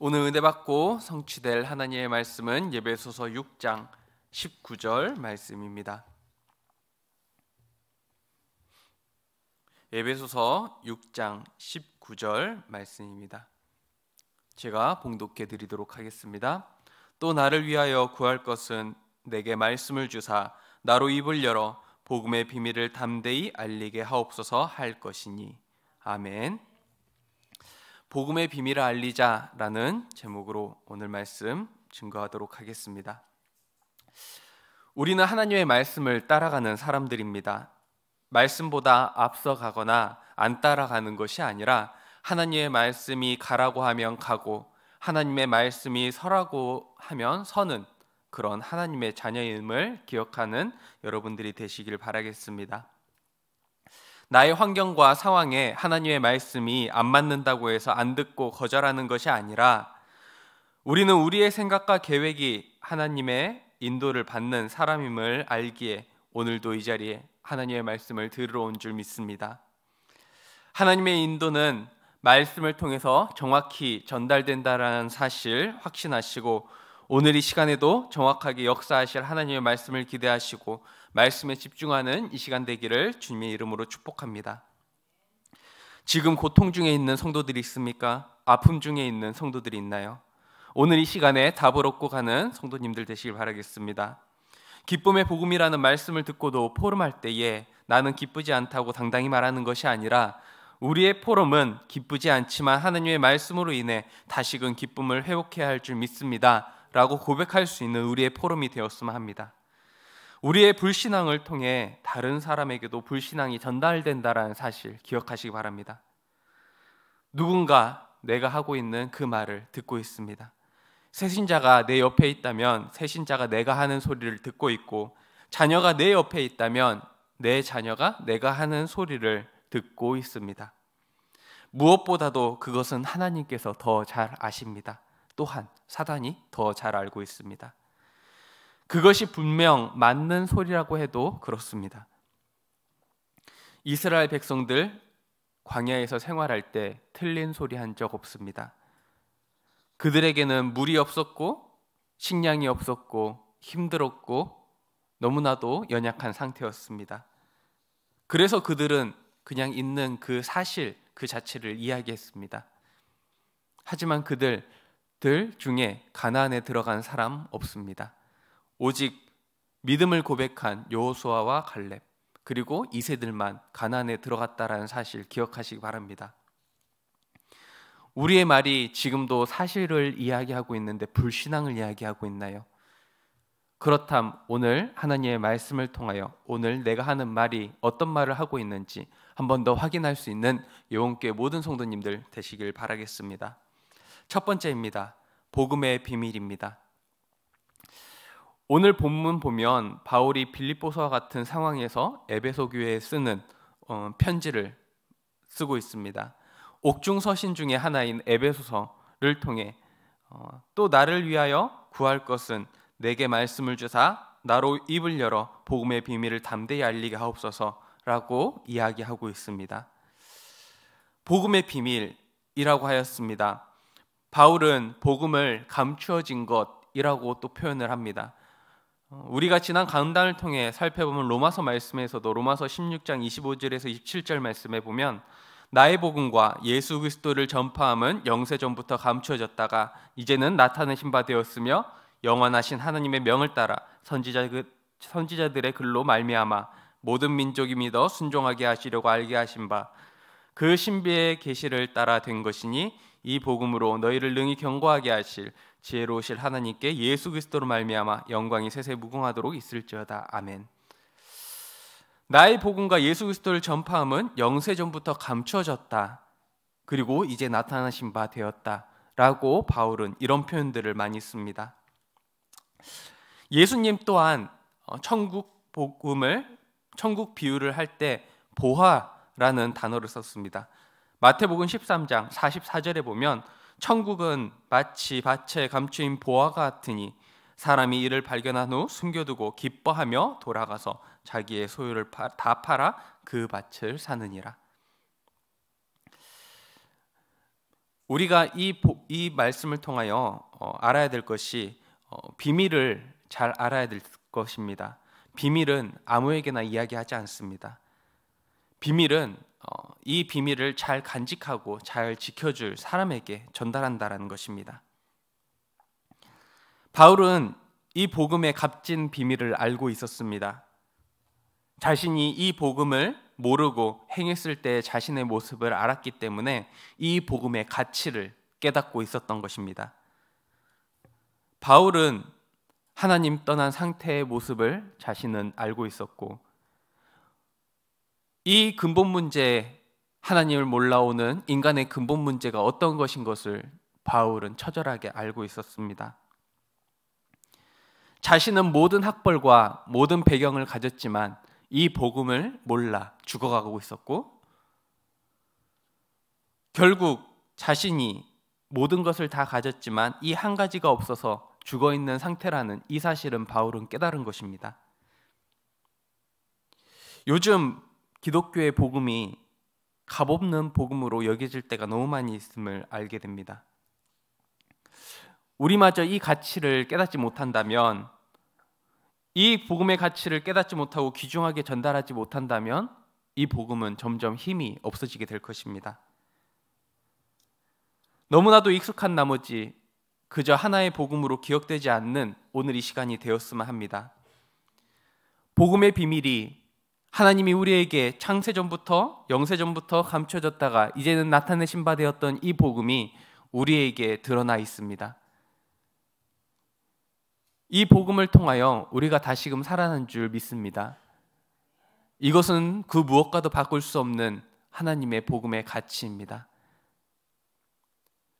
오늘 은혜 받고 성취될 하나님의 말씀은 예배소서 6장 19절 말씀입니다. 예배소서 6장 19절 말씀입니다. 제가 봉독해 드리도록 하겠습니다. 또 나를 위하여 구할 것은 내게 말씀을 주사 나로 입을 열어 복음의 비밀을 담대히 알리게 하옵소서 할 것이니 아멘. 복음의 비밀을 알리자라는 제목으로 오늘 말씀 증거하도록 하겠습니다. 우리는 하나님의 말씀을 따라가는 사람들입니다. 말씀보다 앞서가거나 안 따라가는 것이 아니라 하나님의 말씀이 가라고 하면 가고 하나님의 말씀이 서라고 하면 서는 그런 하나님의 자녀임을 기억하는 여러분들이 되시길 바라겠습니다. 나의 환경과 상황에 하나님의 말씀이 안 맞는다고 해서 안 듣고 거절하는 것이 아니라 우리는 우리의 생각과 계획이 하나님의 인도를 받는 사람임을 알기에 오늘도 이 자리에 하나님의 말씀을 들으러 온 줄 믿습니다. 하나님의 인도는 말씀을 통해서 정확히 전달된다라는 사실 확신하시고 오늘 이 시간에도 정확하게 역사하실 하나님의 말씀을 기대하시고 말씀에 집중하는 이 시간 되기를 주님의 이름으로 축복합니다. 지금 고통 중에 있는 성도들이 있습니까? 아픔 중에 있는 성도들이 있나요? 오늘 이 시간에 답을 얻고 가는 성도님들 되시길 바라겠습니다. 기쁨의 복음이라는 말씀을 듣고도 포럼할 때에 나는 기쁘지 않다고 당당히 말하는 것이 아니라 우리의 포럼은 기쁘지 않지만 하느님의 말씀으로 인해 다시금 기쁨을 회복해야 할 줄 믿습니다. 라고 고백할 수 있는 우리의 포럼이 되었으면 합니다. 우리의 불신앙을 통해 다른 사람에게도 불신앙이 전달된다라는 사실 기억하시기 바랍니다. 누군가 내가 하고 있는 그 말을 듣고 있습니다. 새신자가 내 옆에 있다면 새신자가 내가 하는 소리를 듣고 있고 자녀가 내 옆에 있다면 내 자녀가 내가 하는 소리를 듣고 있습니다. 무엇보다도 그것은 하나님께서 더 잘 아십니다. 또한 사단이 더 잘 알고 있습니다. 그것이 분명 맞는 소리라고 해도 그렇습니다. 이스라엘 백성들 광야에서 생활할 때 틀린 소리 한 적 없습니다. 그들에게는 물이 없었고 식량이 없었고 힘들었고 너무나도 연약한 상태였습니다. 그래서 그들은 그냥 있는 그 사실 그 자체를 이야기했습니다. 하지만 그들 들 중에 가나안에 들어간 사람 없습니다. 오직 믿음을 고백한 여호수아와 갈렙 그리고 이세들만 가난에 들어갔다라는 사실 기억하시기 바랍니다. 우리의 말이 지금도 사실을 이야기하고 있는데 불신앙을 이야기하고 있나요? 그렇담 오늘 하나님의 말씀을 통하여 오늘 내가 하는 말이 어떤 말을 하고 있는지 한번 더 확인할 수 있는 여원교 모든 성도님들 되시길 바라겠습니다. 첫 번째입니다. 복음의 비밀입니다. 오늘 본문 보면 바울이 빌립보서와 같은 상황에서 에베소 교회에 쓰는 어, 편지를 쓰고 있습니다. 옥중 서신 중의 하나인 에베소서를 통해 어, 또 나를 위하여 구할 것은 내게 말씀을 주사 나로 입을 열어 복음의 비밀을 담대히 알리게 하옵소서라고 이야기하고 있습니다. 복음의 비밀이라고 하였습니다. 바울은 복음을 감추어진 것이라고 또 표현을 합니다. 어, 우리가 지난 강단을 통해 살펴보면 로마서 말씀에서도 로마서 16장 25절에서 27절 말씀에 보면 나의 복음과 예수 그리스도를 전파함은 영세전부터 감추어졌다가 이제는 나타내신 바 되었으며 영원하신 하나님의 명을 따라 선지자 그, 선지자들의 글로 말미암아 모든 민족이 믿어 순종하게 하시려고 알게 하신 바 그 신비의 계시를 따라 된 것이니 이 복음으로 너희를 능히 경고하게 하실 지혜로우실 하나님께 예수 그리스도로 말미암아 영광이 세세 무궁하도록 있을지어다 아멘. 나의 복음과 예수 그리스도를 전파함은 영세 전부터 감춰졌다. 그리고 이제 나타나신 바 되었다라고 바울은 이런 표현들을 많이 씁니다. 예수님 또한 어, 천국 복음을 천국 비유를 할 때 보화라는 단어를 썼습니다. 마태복음 13장 44절에 보면 천국은 마치 밭에 감추인 보화 같으니 사람이 이를 발견한 후 숨겨두고 기뻐하며 돌아가서 자기의 소유를 다 팔아 그 밭을 사느니라. 우리가 이, 이 말씀을 통하여 어, 알아야 될 것이 어, 비밀을 잘 알아야 될 것입니다. 비밀은 아무에게나 이야기하지 않습니다. 비밀은 어, 이 비밀을 잘 간직하고 잘 지켜줄 사람에게 전달한다라는 것입니다. 바울은 이 복음의 값진 비밀을 알고 있었습니다. 자신이 이 복음을 모르고 행했을 때 자신의 모습을 알았기 때문에 이 복음의 가치를 깨닫고 있었던 것입니다. 바울은 하나님 떠난 상태의 모습을 자신은 알고 있었고 이 근본 문제 하나님을 몰라오는 인간의 근본 문제가 어떤 것인 것을 바울은 처절하게 알고 있었습니다. 자신은 모든 학벌과 모든 배경을 가졌지만 이 복음을 몰라 죽어가고 있었고 결국 자신이 모든 것을 다 가졌지만 이 한 가지가 없어서 죽어 있는 상태라는 이 사실은 바울은 깨달은 것입니다. 요즘 기독교의 복음이 값없는 복음으로 여겨질 때가 너무 많이 있음을 알게 됩니다. 우리마저 이 가치를 깨닫지 못한다면 이 복음의 가치를 깨닫지 못하고 귀중하게 전달하지 못한다면 이 복음은 점점 힘이 없어지게 될 것입니다. 너무나도 익숙한 나머지 그저 하나의 복음으로 기억되지 않는 오늘 이 시간이 되었으면 합니다. 복음의 비밀이 하나님이 우리에게 창세 전부터 영세 전부터 감춰졌다가 이제는 나타내신 바 되었던 이 복음이 우리에게 드러나 있습니다. 이 복음을 통하여 우리가 다시금 살아난 줄 믿습니다. 이것은 그 무엇과도 바꿀 수 없는 하나님의 복음의 가치입니다.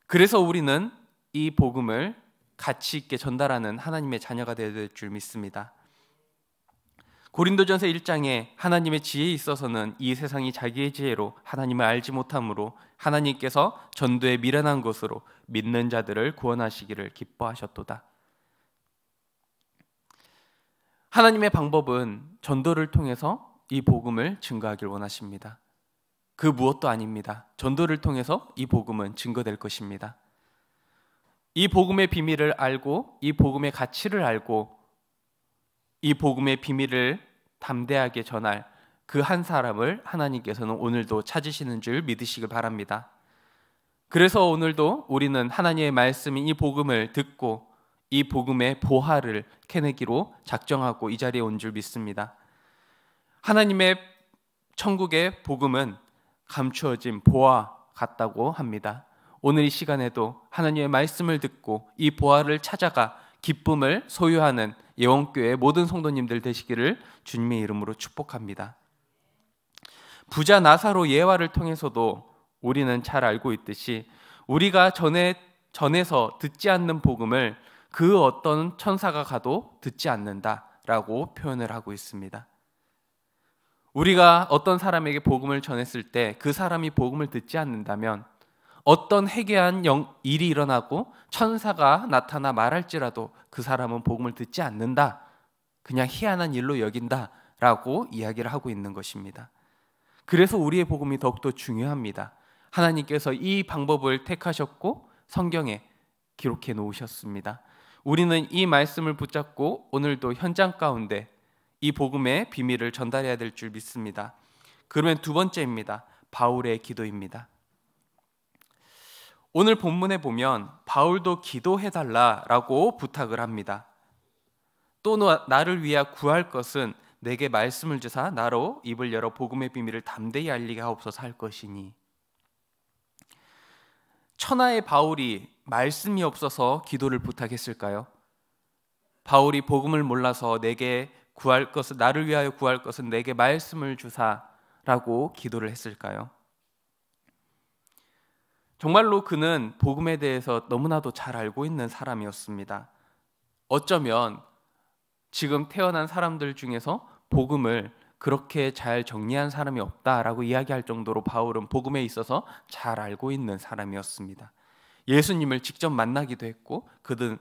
그래서 우리는 이 복음을 가치 있게 전달하는 하나님의 자녀가 되어야 될줄 믿습니다. 고린도전서 1장에 하나님의 지혜에 있어서는 이 세상이 자기의 지혜로 하나님을 알지 못함으로 하나님께서 전도에 미련한 것으로 믿는 자들을 구원하시기를 기뻐하셨도다. 하나님의 방법은 전도를 통해서 이 복음을 증거하길 원하십니다. 그 무엇도 아닙니다. 전도를 통해서 이 복음은 증거될 것입니다. 이 복음의 비밀을 알고 이 복음의 가치를 알고 이 복음의 비밀을 담대하게 전할 그 한 사람을 하나님께서는 오늘도 찾으시는 줄 믿으시길 바랍니다. 그래서 오늘도 우리는 하나님의 말씀인 이 복음을 듣고 이 복음의 보화를 캐내기로 작정하고 이 자리에 온 줄 믿습니다. 하나님의 천국의 복음은 감추어진 보화 같다고 합니다. 오늘 이 시간에도 하나님의 말씀을 듣고 이 보화를 찾아가 기쁨을 소유하는 예원교회 모든 성도님들 되시기를 주님의 이름으로 축복합니다. 부자 나사로 예화를 통해서도 우리는 잘 알고 있듯이 우리가 전에 전에서 듣지 않는 복음을 그 어떤 천사가 가도 듣지 않는다라고 표현을 하고 있습니다. 우리가 어떤 사람에게 복음을 전했을 때 그 사람이 복음을 듣지 않는다면 어떤 해괴한 영, 일이 일어나고 천사가 나타나 말할지라도 그 사람은 복음을 듣지 않는다. 그냥 희한한 일로 여긴다. 라고 이야기를 하고 있는 것입니다. 그래서 우리의 복음이 더욱더 중요합니다. 하나님께서 이 방법을 택하셨고 성경에 기록해 놓으셨습니다. 우리는 이 말씀을 붙잡고 오늘도 현장 가운데 이 복음의 비밀을 전달해야 될 줄 믿습니다. 그러면 두 번째입니다. 바울의 기도입니다. 오늘 본문에 보면 바울도 기도해달라라고 부탁을 합니다. 또 나를 위하 구할 것은 내게 말씀을 주사 나로 입을 열어 복음의 비밀을 담대히 알리게 하옵소서 할 것이니 천하의 바울이 말씀이 없어서 기도를 부탁했을까요? 바울이 복음을 몰라서 내게 구할 것은 나를 위하여 구할 것은 내게 말씀을 주사라고 기도를 했을까요? 정말로 그는 복음에 대해서 너무나도 잘 알고 있는 사람이었습니다. 어쩌면 지금 태어난 사람들 중에서 복음을 그렇게 잘 정리한 사람이 없다라고 이야기할 정도로 바울은 복음에 있어서 잘 알고 있는 사람이었습니다. 예수님을 직접 만나기도 했고 그는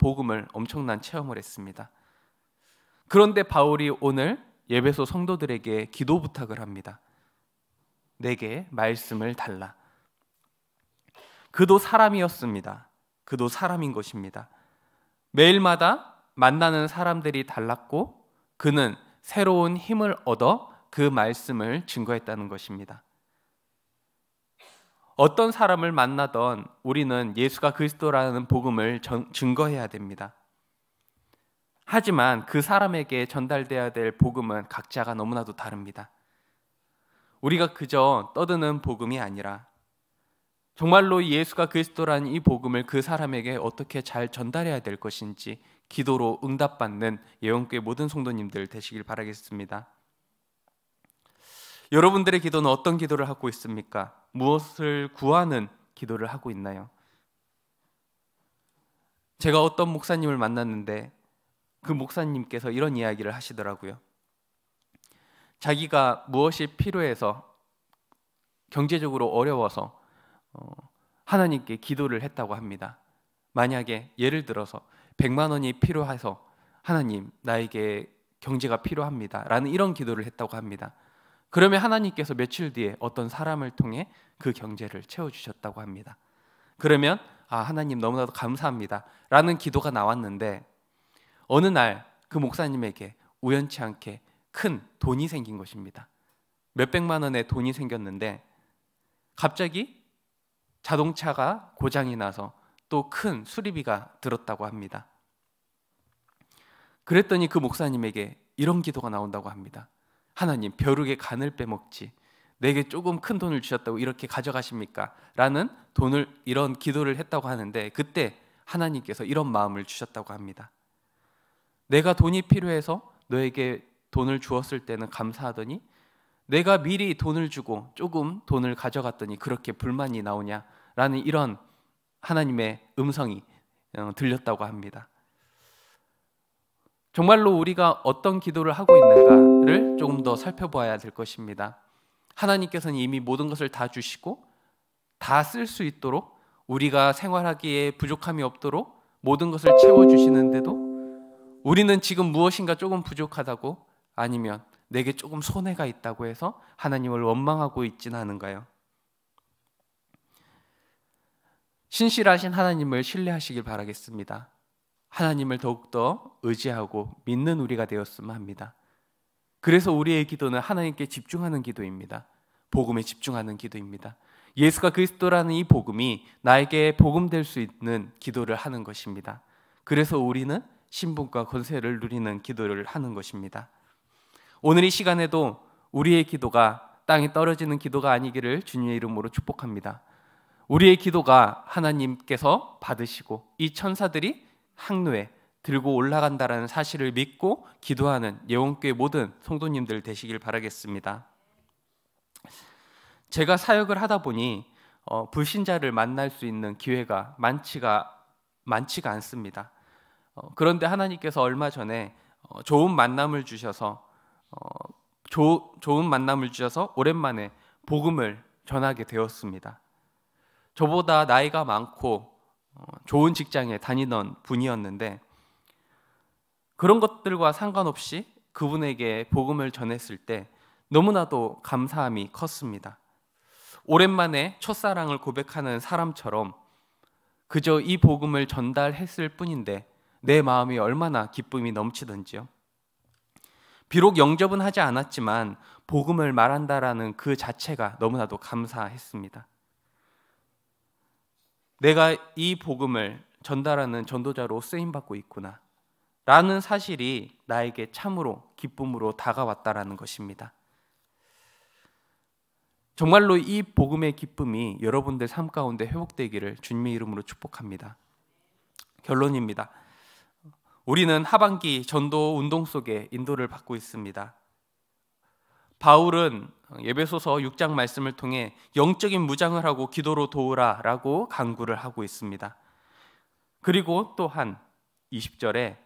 복음을 엄청난 체험을 했습니다. 그런데 바울이 오늘 예배소 성도들에게 기도 부탁을 합니다. 내게 말씀을 달라. 그도 사람이었습니다. 그도 사람인 것입니다. 매일마다 만나는 사람들이 달랐고 그는 새로운 힘을 얻어 그 말씀을 증거했다는 것입니다. 어떤 사람을 만나던 우리는 예수가 그리스도라는 복음을 증거해야 됩니다. 하지만 그 사람에게 전달되어야될 복음은 각자가 너무나도 다릅니다. 우리가 그저 떠드는 복음이 아니라 정말로 예수가 그리스도라는 이 복음을 그 사람에게 어떻게 잘 전달해야 될 것인지 기도로 응답받는 예언교회 모든 성도님들 되시길 바라겠습니다. 여러분들의 기도는 어떤 기도를 하고 있습니까? 무엇을 구하는 기도를 하고 있나요? 제가 어떤 목사님을 만났는데 그 목사님께서 이런 이야기를 하시더라고요. 자기가 무엇이 필요해서 경제적으로 어려워서 어, 하나님께 기도를 했다고 합니다. 만약에 예를 들어서 100만 원이 필요해서 하나님 나에게 경제가 필요합니다라는 이런 기도를 했다고 합니다. 그러면 하나님께서 며칠 뒤에 어떤 사람을 통해 그 경제를 채워 주셨다고 합니다. 그러면 아 하나님 너무나도 감사합니다라는 기도가 나왔는데 어느 날 그 목사님에게 우연치 않게 큰 돈이 생긴 것입니다. 몇백만 원의 돈이 생겼는데 갑자기 자동차가 고장이 나서 또 큰 수리비가 들었다고 합니다. 그랬더니 그 목사님에게 이런 기도가 나온다고 합니다. 하나님, 벼룩의 간을 빼먹지. 내게 조금 큰 돈을 주셨다고 이렇게 가져가십니까? 라는 돈을 이런 기도를 했다고 하는데 그때 하나님께서 이런 마음을 주셨다고 합니다. 내가 돈이 필요해서 너에게 돈을 주었을 때는 감사하더니 내가 미리 돈을 주고 조금 돈을 가져갔더니 그렇게 불만이 나오냐라는 이런 하나님의 음성이 어, 들렸다고 합니다. 정말로 우리가 어떤 기도를 하고 있는가를 조금 더 살펴봐야 될 것입니다. 하나님께서는 이미 모든 것을 다 주시고 다 쓸 수 있도록 우리가 생활하기에 부족함이 없도록 모든 것을 채워 주시는데도 우리는 지금 무엇인가 조금 부족하다고 아니면 내게 조금 손해가 있다고 해서 하나님을 원망하고 있지는 않은가요? 신실하신 하나님을 신뢰하시길 바라겠습니다. 하나님을 더욱더 의지하고 믿는 우리가 되었으면 합니다. 그래서 우리의 기도는 하나님께 집중하는 기도입니다. 복음에 집중하는 기도입니다. 예수가 그리스도라는 이 복음이 나에게 복음 될 수 있는 기도를 하는 것입니다. 그래서 우리는 신분과 권세를 누리는 기도를 하는 것입니다. 오늘 이 시간에도 우리의 기도가 땅에 떨어지는 기도가 아니기를 주님의 이름으로 축복합니다. 우리의 기도가 하나님께서 받으시고 이 천사들이 항로에 들고 올라간다라는 사실을 믿고 기도하는 예원교회 모든 성도님들 되시길 바라겠습니다. 제가 사역을 하다 보니 어, 불신자를 만날 수 있는 기회가 많지가 많지가 않습니다. 어, 그런데 하나님께서 얼마 전에 어, 좋은 만남을 주셔서 어, 조, 좋은 만남을 주셔서 오랜만에 복음을 전하게 되었습니다. 저보다 나이가 많고 어, 좋은 직장에 다니던 분이었는데 그런 것들과 상관없이 그분에게 복음을 전했을 때 너무나도 감사함이 컸습니다. 오랜만에 첫사랑을 고백하는 사람처럼 그저 이 복음을 전달했을 뿐인데 내 마음이 얼마나 기쁨이 넘치던지요. 비록 영접은 하지 않았지만 복음을 말한다라는 그 자체가 너무나도 감사했습니다. 내가 이 복음을 전달하는 전도자로 쓰임 받고 있구나. 라는 사실이 나에게 참으로 기쁨으로 다가왔다라는 것입니다. 정말로 이 복음의 기쁨이 여러분들 삶 가운데 회복되기를 주님의 이름으로 축복합니다. 결론입니다. 우리는 하반기 전도 운동 속에 인도를 받고 있습니다. 바울은 예배소서 6장 말씀을 통해 영적인 무장을 하고 기도로 도우라라고 강구를 하고 있습니다. 그리고 또한 20절에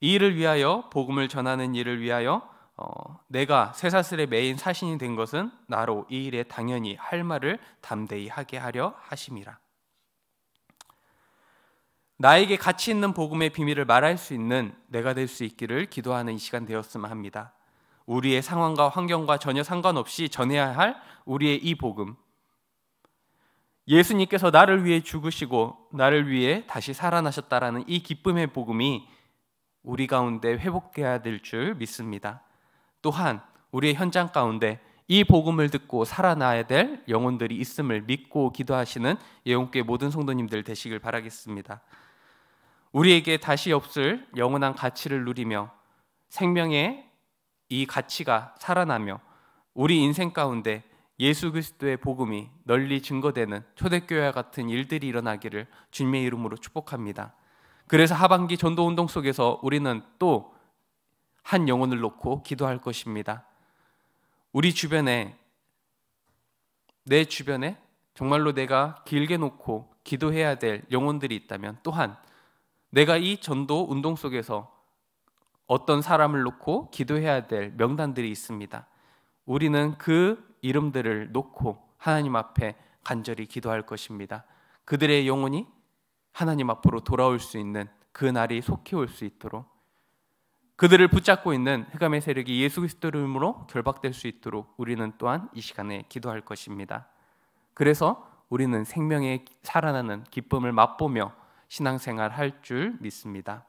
이 일을 위하여 복음을 전하는 일을 위하여 어, 내가 쇠사슬의 메인 사신이 된 것은 나로 이 일에 당연히 할 말을 담대히 하게 하려 하심이라. 나에게 가치 있는 복음의 비밀을 말할 수 있는 내가 될 수 있기를 기도하는 이 시간 되었으면 합니다. 우리의 상황과 환경과 전혀 상관없이 전해야 할 우리의 이 복음. 예수님께서 나를 위해 죽으시고 나를 위해 다시 살아나셨다라는 이 기쁨의 복음이 우리 가운데 회복돼야 될 줄 믿습니다. 또한 우리의 현장 가운데 이 복음을 듣고 살아나야 될 영혼들이 있음을 믿고 기도하시는 예원교회 모든 성도님들 되시길 바라겠습니다. 우리에게 다시 없을 영원한 가치를 누리며 생명의 이 가치가 살아나며 우리 인생 가운데 예수 그리스도의 복음이 널리 증거되는 초대교회와 같은 일들이 일어나기를 주님의 이름으로 축복합니다. 그래서 하반기 전도 운동 속에서 우리는 또 한 영혼을 놓고 기도할 것입니다. 우리 주변에 내 주변에 정말로 내가 길게 놓고 기도해야 될 영혼들이 있다면 또한 내가 이 전도 운동 속에서 어떤 사람을 놓고 기도해야 될 명단들이 있습니다. 우리는 그 이름들을 놓고 하나님 앞에 간절히 기도할 것입니다. 그들의 영혼이 하나님 앞으로 돌아올 수 있는 그 날이 속히 올 수 있도록 그들을 붙잡고 있는 흑암의 세력이 예수 그리스도의 이름으로 결박될 수 있도록 우리는 또한 이 시간에 기도할 것입니다. 그래서 우리는 생명의 살아나는 기쁨을 맛보며 신앙생활 할 줄 믿습니다.